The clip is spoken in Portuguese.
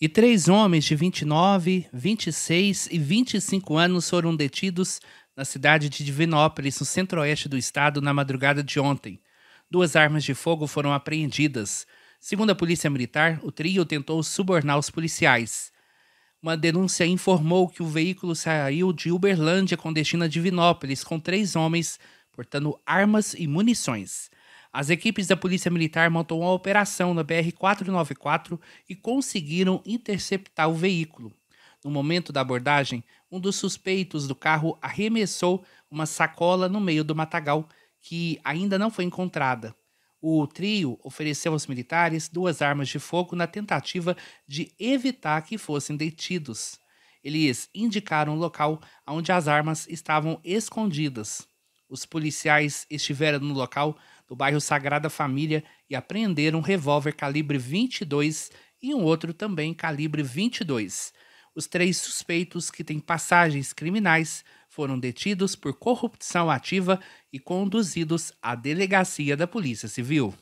e três homens de 29, 26 e 25 anos foram detidos na cidade de Divinópolis, no centro-oeste do estado, na madrugada de ontem. Duas armas de fogo foram apreendidas. Segundo a Polícia Militar, o trio tentou subornar os policiais. Uma denúncia informou que o veículo saiu de Uberlândia com destino a Divinópolis, com três homens portando armas e munições. As equipes da Polícia Militar montam uma operação na BR-494 e conseguiram interceptar o veículo. No momento da abordagem, um dos suspeitos do carro arremessou uma sacola no meio do matagal, que ainda não foi encontrada. O trio ofereceu aos militares duas armas de fogo na tentativa de evitar que fossem detidos. Eles indicaram o local onde as armas estavam escondidas. Os policiais estiveram no local do bairro Sagrada Família e apreenderam um revólver calibre 22 e um outro também calibre 22. Os três suspeitos, que têm passagens criminais, foram detidos por corrupção ativa e conduzidos à delegacia da Polícia Civil.